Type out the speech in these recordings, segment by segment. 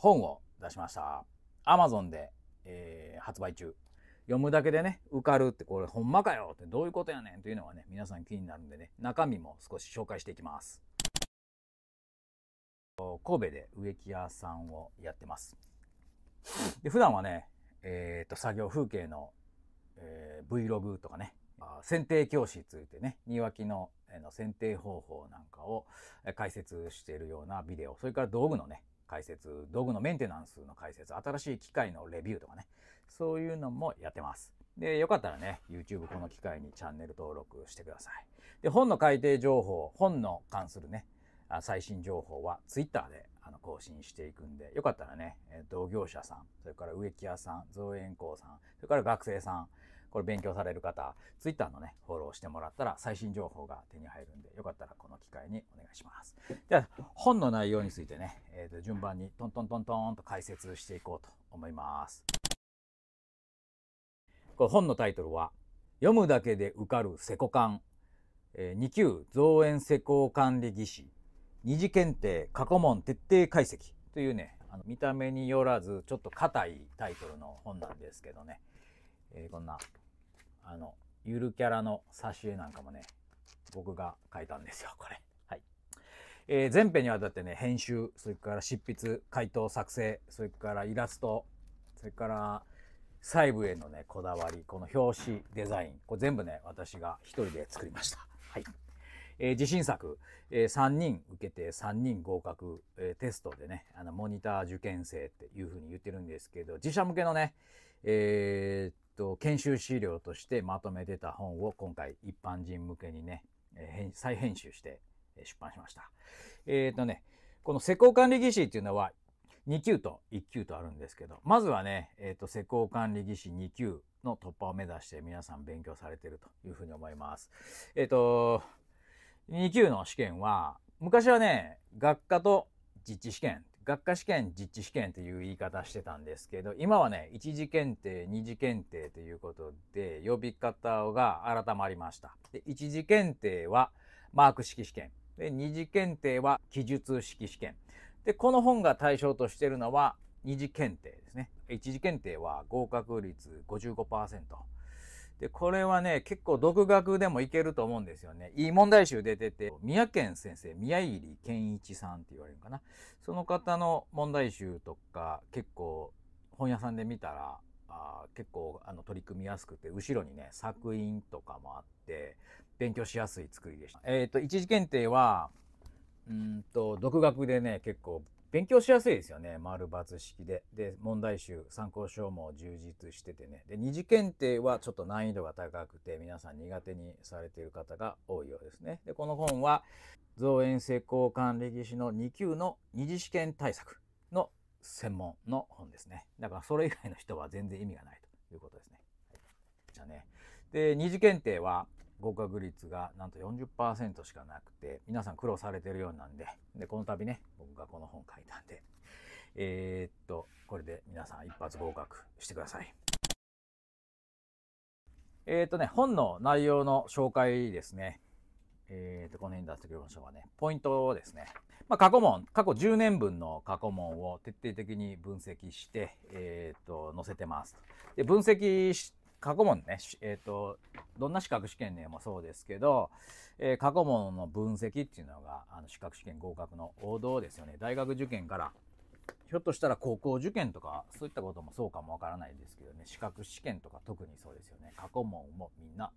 本を出しました。Amazon で、えー、発売中。読むだけでね、受かるってこれほんまかよってどういうことやねんというのはね、皆さん気になるんでね、中身も少し紹介していきます。神戸で植木屋さんをやってます。で普段はね、えっ、と、作業風景の、えー、Vlog とかね、剪定教師ついてね、庭木のの剪定方法なんかを解説しているようなビデオ、それから道具のね、解説、道具のメンテナンスの解説、新しい機械のレビューとかね、そういうのもやってます。で、よかったらね、YouTube この機会にチャンネル登録してください。で、本の改訂情報、本の関するね、最新情報は Twitter であの更新していくんで、よかったらね、同業者さん、それから植木屋さん、造園工さん、それから学生さん、これ勉強される方、ツイッターのね、フォローしてもらったら最新情報が手に入るんで、よかったらこの機会にお願いします。では、本の内容についてね、えー、と順番にトントントントンと解説していこうと思います。これ本のタイトルは、読むだけで受かるセコ管、えー、2級造園施工管理技師、二次検定過去問徹底解析というね、あの見た目によらずちょっと硬いタイトルの本なんですけどね、えー、こんなあの、ゆるキャラの挿絵なんかもね、僕が書いたんですよ、これ。はい。えー、全編にわたってね、編集、それから執筆、回答、作成、それからイラスト、それから細部へのね、こだわり、この表紙、デザイン、これ全部ね、私が一人で作りました。はい。えー、自信作、えー、3人受けて3人合格、えー、テストでね、あの、モニター受験生っていうふうに言ってるんですけど、自社向けのね、えー、と、研修資料としてまとめてた本を今回一般人向けにね、えー、再編集して出版しました。えっ、ー、とね、この施工管理技師っていうのは2級と1級とあるんですけど、まずはね、えっ、ー、と、施工管理技師2級の突破を目指して皆さん勉強されてるというふうに思います。えっ、ー、と、2級の試験は、昔はね、学科と実地試験学科試験、実地試験という言い方してたんですけど、今はね、一次検定、2次検定ということで、呼び方が改まりました。で一次検定はマーク式試験。で、2次検定は記述式試験。で、この本が対象としてるのは2次検定ですね。一次検定は合格率55%。で、これはね、結構独学でもいけると思うんですよね。いい問題集出てて、宮健先生、宮入健一さんって言われるかな。その方の問題集とか、結構本屋さんで見たら、あ結構あの取り組みやすくて、後ろにね、作品とかもあって、勉強しやすい作りでした。えっ、ー、と、一次検定は、うんと、独学でね、結構勉強しやすいですよね丸抜式で。で問題集参考書も充実しててねで二次検定はちょっと難易度が高くて皆さん苦手にされている方が多いようですね。でこの本は造園施工管理技師の2級の二次試験対策の専門の本ですね。だからそれ以外の人は全然意味がないということですね。じゃあね。で二次検定は合格率がなんと40%しかなくて、皆さん苦労されてるようなんで、で、この度ね、僕がこの本書いたんで、えー、っと、これで皆さん一発合格してください。えー、っとね、本の内容の紹介ですね。えー、と、この辺出してくれましょうかね。ポイントをですね。まあ、過去問、過去10年分の過去問を徹底的に分析して、えー、と、載せてます。で、分析し過去問ね、えっ、ー、と、どんな資格試験でもそうですけど、えー、過去問の分析っていうのが、あの、資格試験合格の王道ですよね。大学受験から、ひょっとしたら高校受験とか、そういったこともそうかもわからないですけどね、資格試験とか特にそうですよね。過去問もみんな、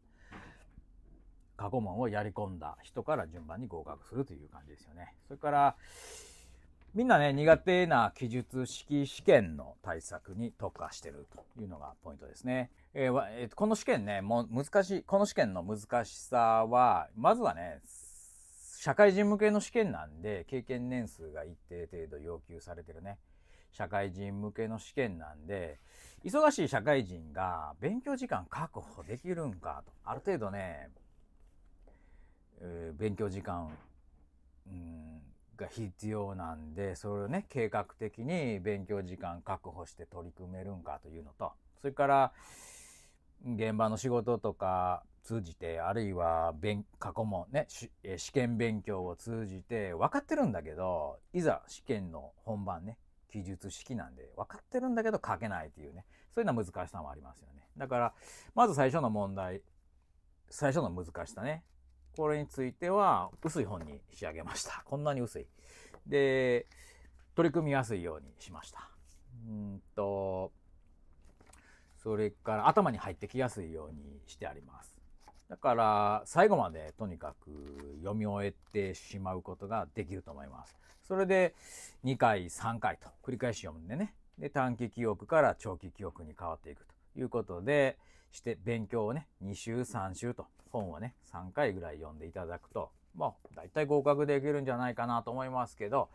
過去問をやり込んだ人から順番に合格するという感じですよね。それから、みんなね、苦手な記述式試験の対策に特化してるというのがポイントですね。えーえー、この試験ね、もう難しい、この試験の難しさは、まずはね、社会人向けの試験なんで、経験年数が一定程度要求されてるね。社会人向けの試験なんで、忙しい社会人が勉強時間確保できるんかと。ある程度ね、えー、勉強時間、うんが必要なんで、それをね、計画的に勉強時間確保して取り組めるんかというのと、それから、現場の仕事とか通じて、あるいは過去もね、試験勉強を通じて分かってるんだけど、いざ試験の本番ね、記述式なんで分かってるんだけど書けないっていうね、そういうのは難しさもありますよね。だから、まず最初の問題、最初の難しさね、これについては薄い本に仕上げました。こんなに薄い。で、取り組みやすいようにしました。うんと、それから頭に入ってきやすいようにしてあります。だから最後までとにかく読み終えてしまうことができると思います。それで2回3回と繰り返し読んでね、で短期記憶から長期記憶に変わっていくということで、して勉強をね、2週3週と本をね、3回ぐらい読んでいただくと、もう大体合格できるんじゃないかなと思いますけど、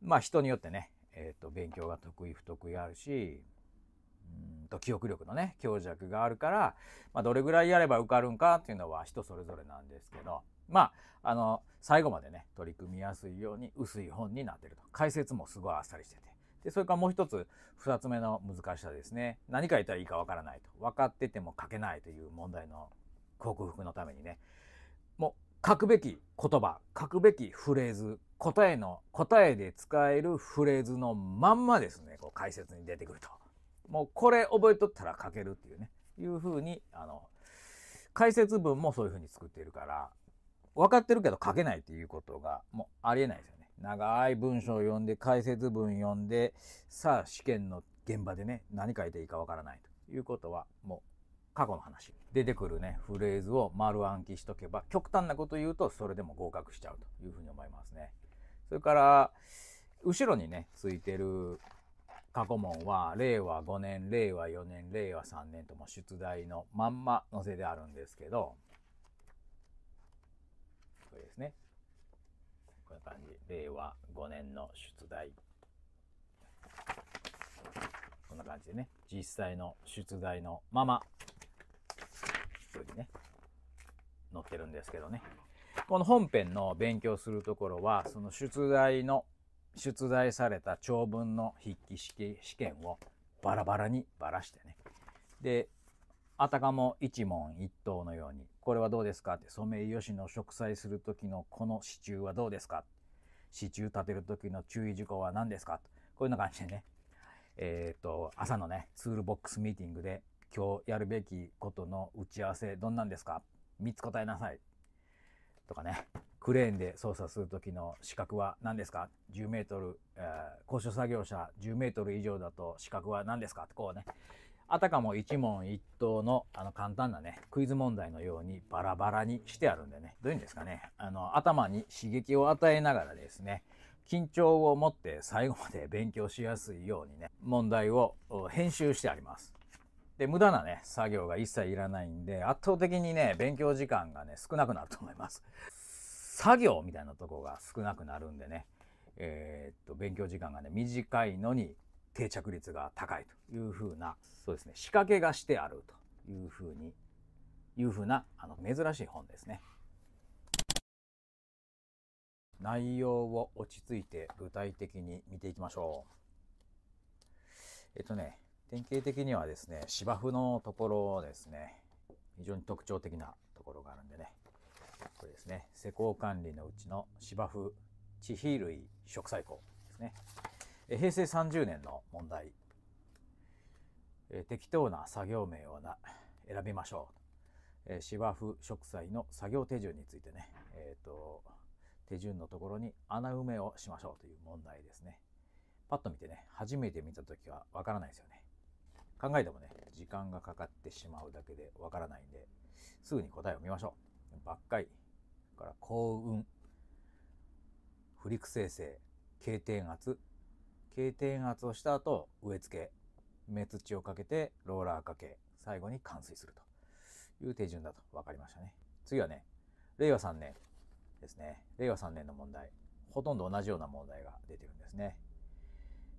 まあ人によってね、えっ、ー、と、勉強が得意不得意あるし、うんと記憶力のね強弱があるから、まあ、どれぐらいやれば受かるんかっていうのは人それぞれなんですけどまああの最後までね取り組みやすいように薄い本になってると解説もすごいあっさりしててで、それからもう一つ、二つ目の難しさですね。何書いたらいいかわからないと。分かってても書けないという問題の克服のためにね。もう、書くべき言葉、書くべきフレーズ、答えの、答えで使えるフレーズのまんまですね、こう解説に出てくると。もう、これ覚えとったら書けるっていうね、いうふうに、あの、解説文もそういうふうに作っているから、分かってるけど書けないっていうことが、もうありえないですよね。長い文章を読んで、解説文読んで、さあ試験の現場でね、何書いていいかわからないということは、もう過去の話。出てくるね、フレーズを丸暗記しとけば、極端なこと言うと、それでも合格しちゃうというふうに思いますね。それから、後ろにね、ついてる過去問は、令和5年、令和4年、令和3年とも出題のまんま載せであるんですけど、これですね。こんな感じ令和5年の出題こんな感じでね実際の出題のままこにね載ってるんですけどねこの本編の勉強するところはその出題の出題された長文の筆記試験をバラバラにばらしてねであたかも一問一答のようにこれはどうですかってソメイヨシノを植栽する時のこの支柱はどうですか支柱立てる時の注意事項は何ですかこういうような感じでね、えっ、と、朝のね、ツールボックスミーティングで今日やるべきことの打ち合わせどんなんですか ?3 つ答えなさい。とかね、クレーンで操作する時の資格は何ですか ?10 メートル、えー、高所作業車10メートル以上だと資格は何ですかってこうね、あたかも一問一答のあの簡単なね、クイズ問題のようにバラバラにしてあるんでね、どういうんですかね、あの、頭に刺激を与えながらですね、緊張を持って最後まで勉強しやすいようにね、問題を編集してあります。で、無駄なね、作業が一切いらないんで、圧倒的にね、勉強時間がね、少なくなると思います。作業みたいなとこが少なくなるんでね、えー、っと、勉強時間がね、短いのに定着率が高いというふうな、そうですね、仕掛けがしてあるというふうに、いうふうな、あの、珍しい本ですね。内容を落ち着いて具体的に見ていきましょう。えっとね、典型的にはですね、芝生のところをですね、非常に特徴的なところがあるんでね、これですね、施工管理のうちの芝生、地肥類、植栽工ですね。平成30年の問題。え適当な作業名をな選びましょう。え芝生植栽の作業手順についてね、えーと、手順のところに穴埋めをしましょうという問題ですね。パッと見てね、初めて見た時はわからないですよね。考えてもね、時間がかかってしまうだけでわからないんで、すぐに答えを見ましょう。ばっかり。から幸運。不陸生成、経点圧、経低圧をした後、植え付け、目土をかけてローラーかけ、最後に冠水するという手順だと分かりましたね。次はね、令和3年ですね。令和3年の問題。ほとんど同じような問題が出てるんですね。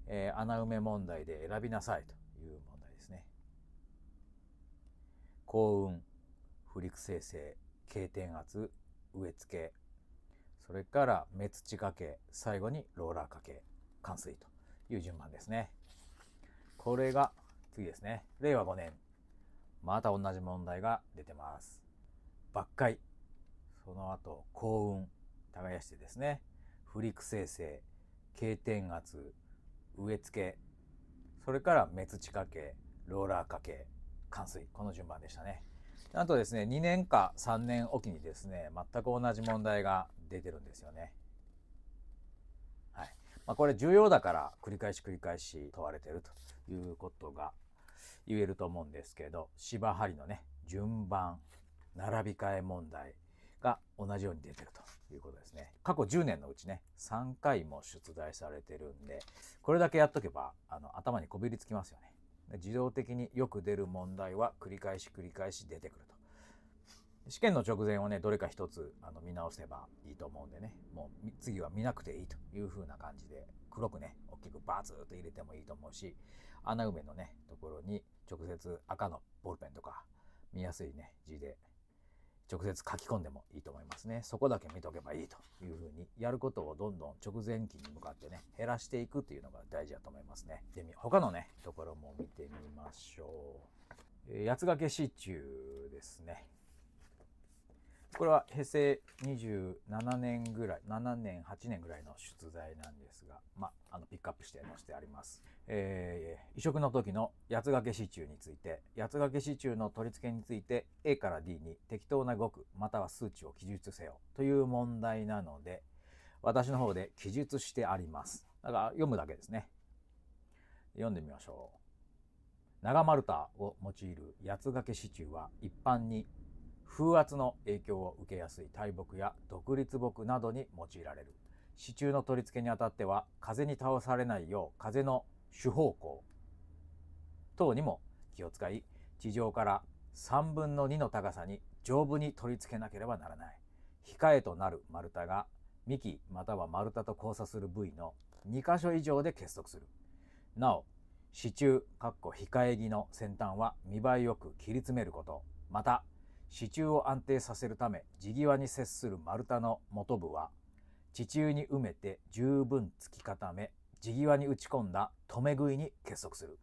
えー、穴埋め問題で選びなさいという問題ですね。幸運、不陸生成、経低圧、植え付け、それから目土かけ、最後にローラーかけ、冠水という順番ですね。これが次ですね。令和5年。また同じ問題が出てます。ばっかり。その後、幸運。耕してですね。不陸生成。経点圧。植え付け。それから滅地掛け。ローラー掛け。冠水。この順番でしたね。なんとですね、2年か3年おきにですね、全く同じ問題が出てるんですよね。まあ、これ重要だから繰り返し繰り返し問われてるということが言えると思うんですけど芝張りのね順番並び替え問題が同じように出てるということですね。過去10年のうちね、3回も出題されてるんで、これだけやっとけば、あの、頭にこびりつきますよね。自動的によく出る問題は繰り返し繰り返し出てくると。試験の直前をね、どれか一つあの見直せばいいと思うんでね、もう次は見なくていいという風な感じで、黒くね、大きくバツーと入れてもいいと思うし、穴埋めのね、ところに直接赤のボールペンとか、見やすいね、字で直接書き込んでもいいと思いますね。そこだけ見とけばいいというふうに、やることをどんどん直前期に向かってね、減らしていくっていうのが大事だと思いますね。で、他のね、ところも見てみましょう。え八ヶ岳市中ですね。これは平成27年ぐらい、7年、8年ぐらいの出題なんですが、まあ、あの、ピックアップして載せてあります。えー、移植の時の八つ掛け支柱について、八つ掛け支柱の取り付けについて、A から D に適当な語句、または数値を記述せよという問題なので、私の方で記述してあります。だから、読むだけですね。読んでみましょう。長丸太を用いる八つ掛け支柱は一般に風圧の影響を受けやすい大木や独立木などに用いられる支柱の取り付けにあたっては風に倒されないよう風の主方向等にも気を使い地上から3分の2の高さに丈夫に取り付けなければならない控えとなる丸太が幹または丸太と交差する部位の2箇所以上で結束するなお支柱（かっこ控え木）の先端は見栄えよく切り詰めることまた支柱を安定させるため地際に接する丸太の元部は地中に埋めて十分突き固め地際に打ち込んだ留め食いに結束する、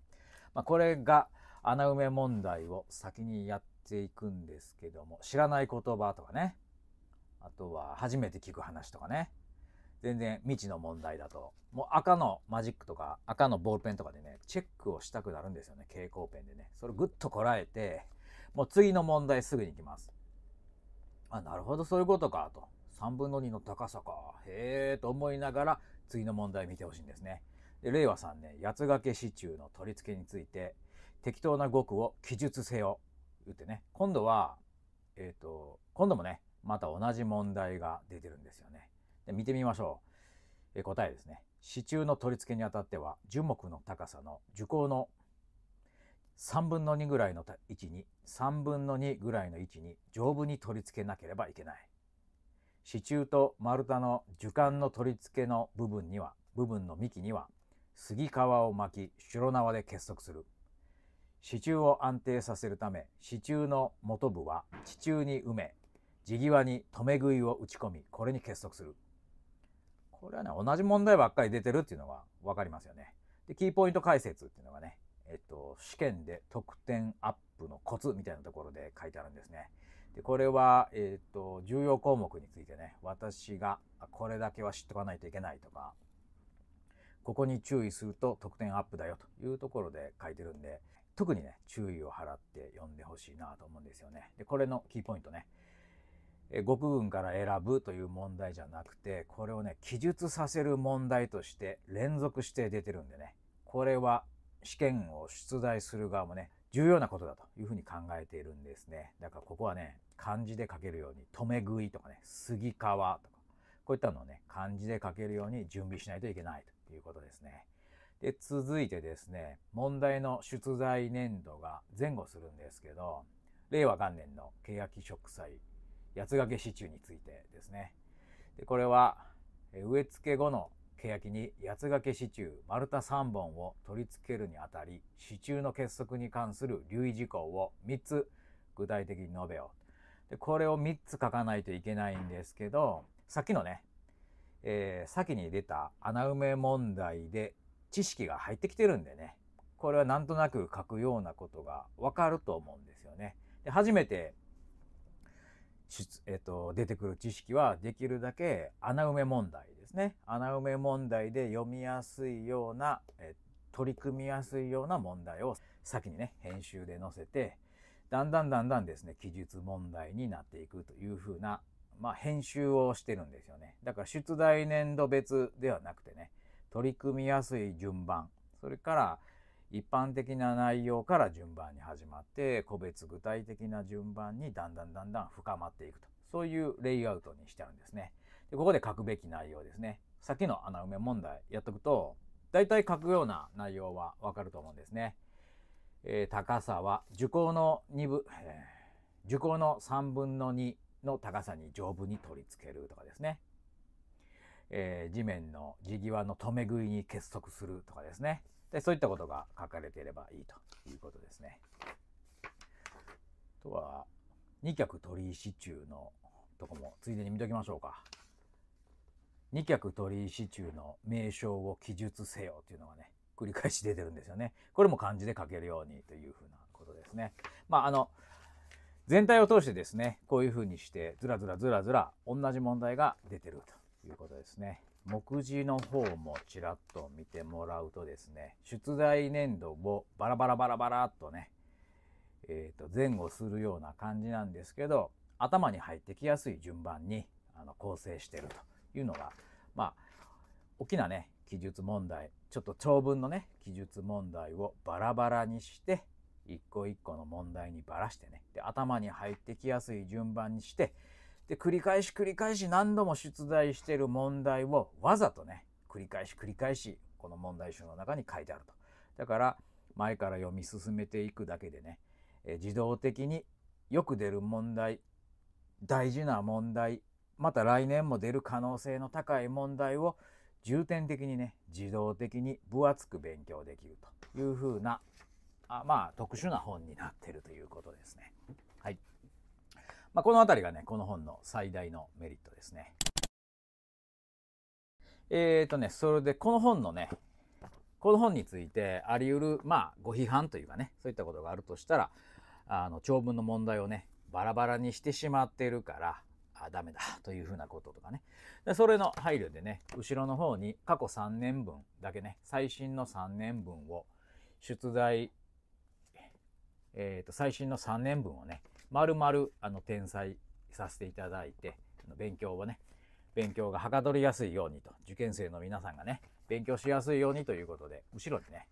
まあ、これが穴埋め問題を先にやっていくんですけども知らない言葉とかねあとは初めて聞く話とかね全然未知の問題だともう赤のマジックとか赤のボールペンとかでねチェックをしたくなるんですよね蛍光ペンでねそれをぐっとこらえてもう次の問題すぐに行きます。あ、なるほど、そういうことか、と。3分の2の高さか。へえ、と思いながら、次の問題見てほしいんですね。で令和3年、八ヶ岳支柱の取り付けについて、適当な語句を記述せよ。言ってね。今度は、えっ、ー、と、今度もね、また同じ問題が出てるんですよね。で見てみましょう。え答えですね。支柱の取り付けにあたっては、樹木の高さの樹高の3分の2ぐらいの位置に3分の2ぐらいの位置に丈夫に取り付けなければいけない支柱と丸太の樹幹の取り付けの部分には部分の幹には杉皮を巻き白縄で結束する支柱を安定させるため支柱の元部は地中に埋め地際に留め食いを打ち込みこれに結束するこれはね同じ問題ばっかり出てるっていうのが分かりますよねでキーポイント解説っていうのがねえっと、試験で得点アップのコツみたいなところで書いてあるんですね。で、これは、えっと、重要項目についてね、私がこれだけは知っとかないといけないとか、ここに注意すると得点アップだよというところで書いてるんで、特にね、注意を払って読んでほしいなと思うんですよね。で、これのキーポイントね。極軍から選ぶという問題じゃなくて、これをね、記述させる問題として連続して出てるんでね、これは試験を出題する側もね、重要なことだというふうに考えているんですね。だからここはね、漢字で書けるように、留め食いとかね、杉川とか、こういったのをね、漢字で書けるように準備しないといけないということですね。で、続いてですね、問題の出題年度が前後するんですけど、令和元年の欅植栽、八ヶ岳支柱についてですね。で、これは、植え付け後の欅に八ヶけ支柱丸太3本を取り付けるにあたり支柱の結束に関する留意事項を3つ具体的に述べようでこれを3つ書かないといけないんですけどさっきのね、えー、先に出た穴埋め問題で知識が入ってきてるんでねこれはなんとなく書くようなことがわかると思うんですよね。で初めてえっと、出てくる知識はできるだけ穴埋め問題ですね。穴埋め問題で読みやすいような、え取り組みやすいような問題を先にね、編集で載せて、だんだんだんだんですね、記述問題になっていくというふうな、まあ、編集をしてるんですよね。だから出題年度別ではなくてね、取り組みやすい順番、それから、一般的な内容から順番に始まって個別具体的な順番にだんだんだんだん深まっていくとそういうレイアウトにしてあるんですねでここで書くべき内容ですねさっきの穴埋め問題やっとくと大体書くような内容はわかると思うんですね、えー、高さは受講の2分、えー、受講の3分の2の高さに丈夫に取り付けるとかですね、えー、地面の地際の留め具に結束するとかですねでそういったことが書かれていればいいということですね。あとは二脚取り支柱のとこもついでに見ときましょうか。二脚取り支柱の名称を記述せよというのがね繰り返し出てるんですよね。これも漢字で書けるようにというふうなことですね。まああの全体を通してですねこういうふうにしてずらずらずらずら同じ問題が出てるということですね。目次の方もちらっと見てもらうとですね、出題年度をバラバラバラバラっとね、えー、と前後するような感じなんですけど、頭に入ってきやすい順番にあの構成してるというのが、まあ、大きなね、記述問題、ちょっと長文のね、記述問題をバラバラにして、一個一個の問題にばらしてね、で頭に入ってきやすい順番にして、で繰り返し繰り返し何度も出題している問題をわざとね繰り返し繰り返しこの問題集の中に書いてあると。だから前から読み進めていくだけでね、え自動的によく出る問題大事な問題また来年も出る可能性の高い問題を重点的にね自動的に分厚く勉強できるというふうなあまあ特殊な本になってるということですね。はいまあ、この辺りがねこの本の最大のメリットですね。えっ、ー、とねそれでこの本のねこの本についてあり得るまあご批判というかねそういったことがあるとしたらあの長文の問題をねバラバラにしてしまっているからあダメだというふうなこととかねでそれの配慮でね後ろの方に過去3年分だけね最新の3年分を出題えーと最新の3年分をねまるまるあの転載させていただいて勉強をね勉強がはかどりやすいようにと受験生の皆さんがね勉強しやすいようにということで後ろにね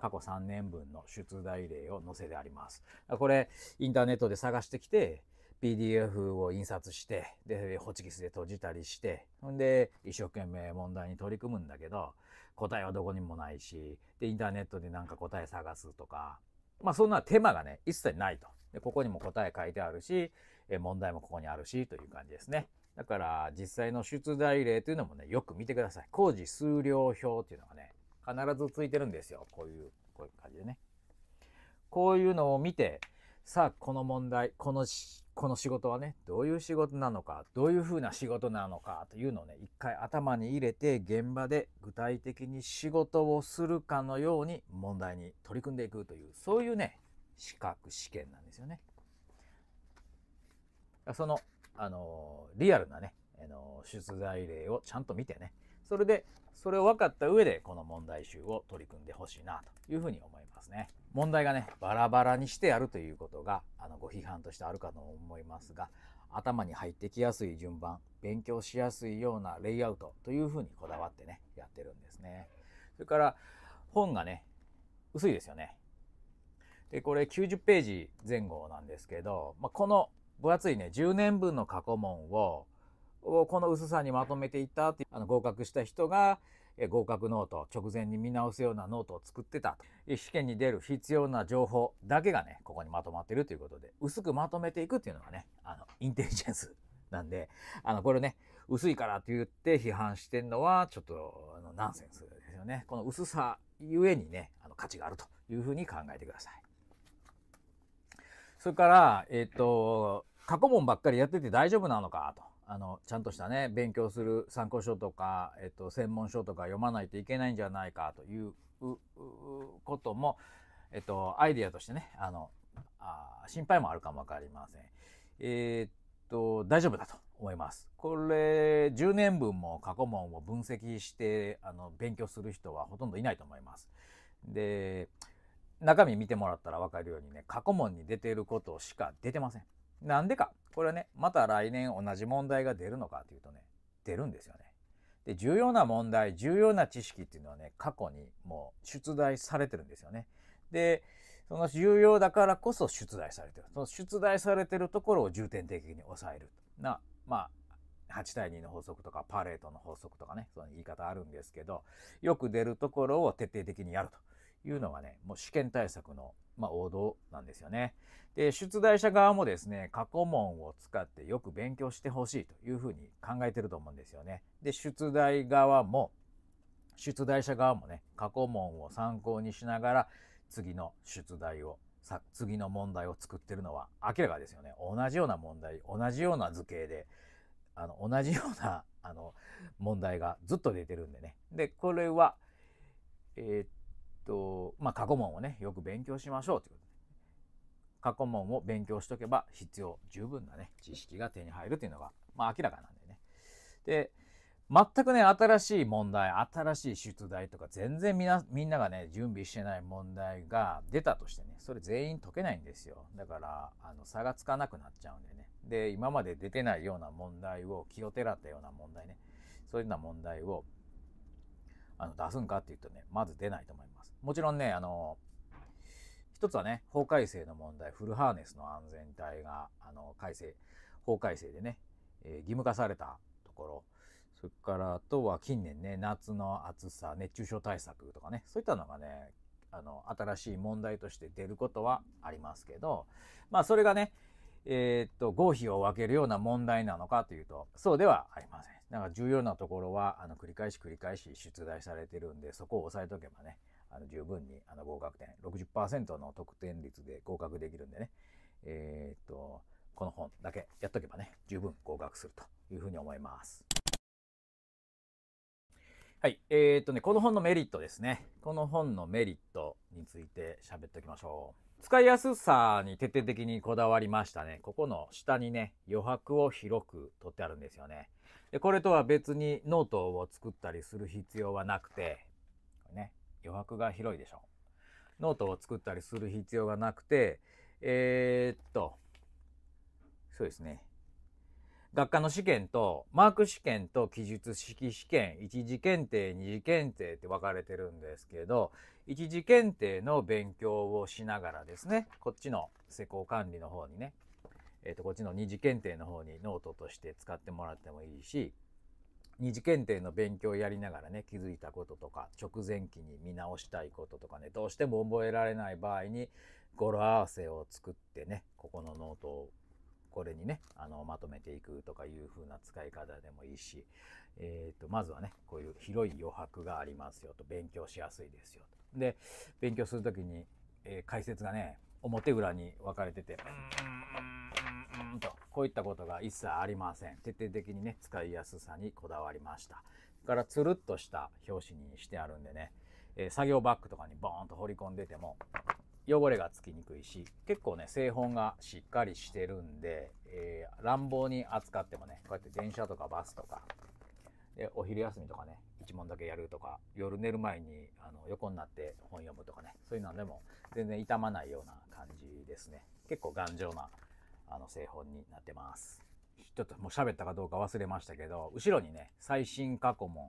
過去3年分の出題例を載せてあります。これインターネットで探してきて PDF を印刷してでホチキスで閉じたりしてほんで一生懸命問題に取り組むんだけど答えはどこにもないしでインターネットで何か答え探すとかまあそんな手間がね一切ないと。で、ここにも答え書いてあるし、え問題もここにあるし、という感じですね。だから、実際の出題例というのもね、よく見てください。工事数量表っていうのがね、必ずついてるんですよ。こういう、こういう感じでね。こういうのを見て、さあ、この問題、このし、この仕事はね、どういう仕事なのか、どういうふうな仕事なのかというのをね、一回頭に入れて、現場で具体的に仕事をするかのように問題に取り組んでいくという、そういうね、資格試験なんですよね。その、あのリアルなね、あの出題例をちゃんと見てね、それで、それを分かった上で、この問題集を取り組んでほしいな、というふうに思いますね。問題がね、バラバラにしてやるということが、あの、ご批判としてあるかと思いますが、頭に入ってきやすい順番、勉強しやすいようなレイアウトというふうにこだわってね、やってるんですね。それから、本がね、薄いですよね。で、これ90ページ前後なんですけど、まあ、この分厚いね、10年分の過去問を、この薄さにまとめていったってあの合格した人が合格ノート直前に見直すようなノートを作ってたと試験に出る必要な情報だけがねここにまとまってるということで薄くまとめていくっていうのがねあのインテリジェンスなんであのこれね薄いからって言って批判してんのはちょっとあのナンセンスですよねこの薄さゆえにねあの価値があるというふうに考えてください。それから、えっ、ー、と、過去問ばっかりやってて大丈夫なのかと。あの、ちゃんとしたね、勉強する参考書とか、えっ、ー、と、専門書とか読まないといけないんじゃないかということも、えっ、ー、と、アイディアとしてね、あの、あ心配もあるかもわかりません。えっと、大丈夫だと思います。これ、10年分も過去問を分析して、あの、勉強する人はほとんどいないと思います。で、中身見てもらったら分かるようにね過去問に出ていることしか出てません。なんでかこれはねまた来年同じ問題が出るのかというとね出るんですよね。で重要な問題重要な知識っていうのはね過去にもう出題されてるんですよね。でその重要だからこそ出題されてるその出題されてるところを重点的に抑えるなまあ8対2の法則とかパレートの法則とかねその言い方あるんですけどよく出るところを徹底的にやると。いうのがね、もう試験対策の、まあ、王道なんですよね。で、出題者側もですね、過去問を使ってよく勉強してほしいというふうに考えてると思うんですよね。で、出題側も、出題者側もね、過去問を参考にしながら、次の出題をさ次の問題を作ってるのは明らかですよね。同じような問題、同じような図形で、あの、同じような、あの、問題がずっと出てるんでね。で、これは、えー、っと、まあ、過去問をね、よく勉強しましょうということで。過去問を勉強しとけば必要十分なね、知識が手に入るというのが、まあ、明らかなんでね。で、全くね、新しい問題、新しい出題とか、全然みんな、みんながね、準備してない問題が出たとしてね、それ全員解けないんですよ。だから、あの、差がつかなくなっちゃうんでね。で、今まで出てないような問題を、気をてらったような問題ね、そういうような問題を、あの、出すんかっていうとね、まず出ないと思います。もちろんね、あの、一つはね、法改正の問題、フルハーネスの安全帯が、あの、改正、法改正でね、えー、義務化されたところ、それからあとは近年ね、夏の暑さ、熱中症対策とかね、そういったのがね、あの、新しい問題として出ることはありますけど、まあそれがね、えー、っと、合否を分けるような問題なのかというと、そうではありません。だから重要なところは、あの、繰り返し繰り返し出題されてるんで、そこを押さえとけばね、あの十分にあの合格点60%の得点率で合格できるんでね、えー、っと、この本だけやっとけばね、十分合格するというふうに思います。はい。えー、っとね、この本のメリットですね。この本のメリットについて喋っておきましょう。使いやすさに徹底的にこだわりましたね。ここの下にね、余白を広く取ってあるんですよね。でこれとは別にノートを作ったりする必要はなくて、余白が広いでしょ。ノートを作ったりする必要がなくて、えー、っと、そうですね。学科の試験と、マーク試験と記述式試験、1次検定、2次検定って分かれてるんですけど、1次検定の勉強をしながらですね、こっちの施工管理の方にね、えっ、ー、と、こっちの2次検定の方にノートとして使ってもらってもいいし、二次検定の勉強をやりながらね気づいたこととか直前期に見直したいこととかねどうしても覚えられない場合に語呂合わせを作ってねここのノートをこれにねあのまとめていくとかいう風な使い方でもいいし、えーと、まずはねこういう広い余白がありますよと勉強しやすいですよと。で勉強する時に、えー、解説がね表裏に分かれてて。んと、こういったことが一切ありません。徹底的にね、使いやすさにこだわりました。それから、つるっとした表紙にしてあるんでね、えー、作業バッグとかにボーンと掘り込んでても、汚れがつきにくいし、結構ね、製本がしっかりしてるんで、えー、乱暴に扱ってもね、こうやって電車とかバスとか、でお昼休みとかね、一問だけやるとか、夜寝る前にあの横になって本読むとかね、そういうのでも全然傷まないような感じですね。結構頑丈なあの製本になってます。ちょっともう喋ったかどうか忘れましたけど、後ろにね、最新過去問、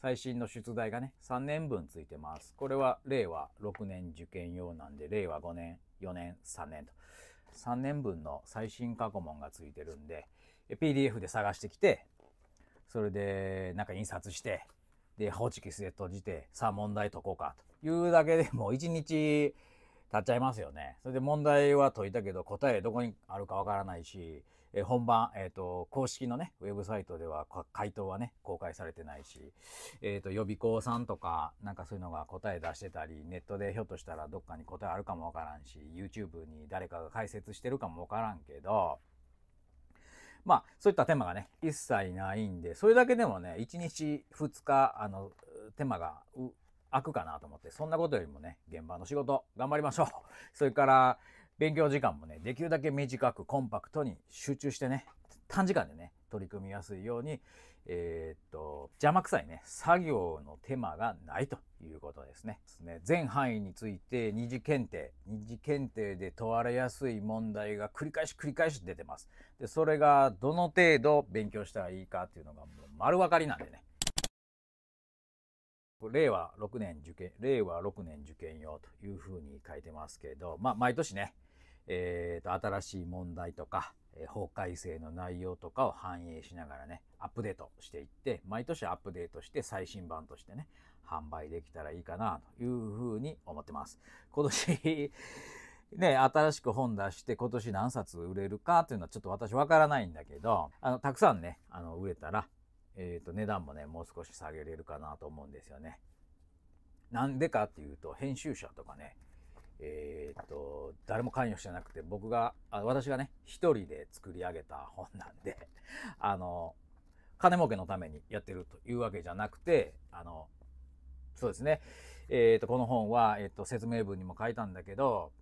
最新の出題がね、3年分ついてます。これは令和6年受験用なんで、令和5年、4年、3年と。3年分の最新過去問がついてるんで、PDF で探してきて、それでなんか印刷して、で、ホチキスで閉じて、さあ問題解こうかというだけでもう1日っちゃいますよね。それで問題は解いたけど答えどこにあるかわからないし、え本番、えっ、ー、と、公式のね、ウェブサイトでは回答はね、公開されてないし、えっ、ー、と、予備校さんとか、なんかそういうのが答え出してたり、ネットでひょっとしたらどっかに答えあるかもわからんし、YouTube に誰かが解説してるかもわからんけど、まあ、そういったテーマがね、一切ないんで、それだけでもね、1日2日、あの、ーマが開くかなと思って、そんなことよりもね、現場の仕事頑張りましょう。それから、勉強時間もね、できるだけ短くコンパクトに集中してね、短時間でね、取り組みやすいように、えー、っと、邪魔くさいね、作業の手間がないということですね。ですね全範囲について二次検定、二次検定で問われやすい問題が繰り返し繰り返し出てます。で、それがどの程度勉強したらいいかっていうのがもう丸分かりなんでね。これ令和6年受験、令和6年受験用というふうに書いてますけれど、まあ、毎年ね、えっ、ー、と、新しい問題とか、え法改正の内容とかを反映しながらね、アップデートしていって、毎年アップデートして最新版としてね、販売できたらいいかなというふうに思ってます。今年ね、新しく本出して今年何冊売れるかというのはちょっと私わからないんだけど、あの、たくさんね、あの、売れたらえっ、ー、と、値段もね、もう少し下げれるかなと思うんですよね。なんでかっていうと、編集者とかね、えっ、ー、と、誰も関与してなくて、僕が、あ私がね、一人で作り上げた本なんで、あの、金儲けのためにやってるというわけじゃなくて、あの、そうですね。えっ、ー、と、この本は、えっ、ー、と、説明文にも書いたんだけど、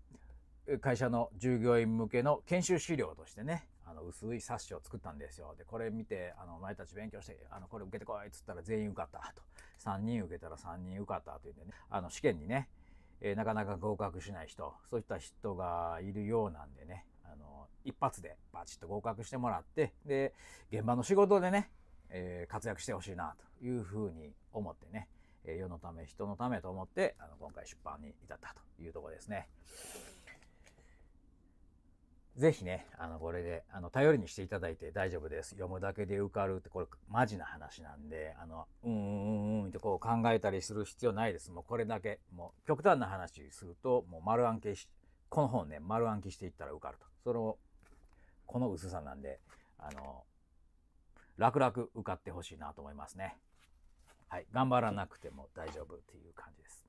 会社の従業員向けの研修資料としてね、あの、薄い冊子を作ったんですよ。で、これ見て、あの、お前たち勉強して、あの、これ受けてこいっつったら全員受かったと。3人受けたら3人受かったと言んでね、あの、試験にね、えー、なかなか合格しない人、そういった人がいるようなんでね、あの、一発でバチッと合格してもらって、で、現場の仕事でね、えー、活躍してほしいなというふうに思ってね、え世のため人のためと思ってあの今回出版に至ったというとこですね。ぜひね、あの、これで、あの、頼りにしていただいて大丈夫です。読むだけで受かるって、これ、マジな話なんで、あの、うんうんうんうんってこう考えたりする必要ないです。もうこれだけ、もう、極端な話すると、もう丸暗記し、この本ね、丸暗記していったら受かると。その、この薄さなんで、あの、楽々受かってほしいなと思いますね。はい。頑張らなくても大丈夫っていう感じです。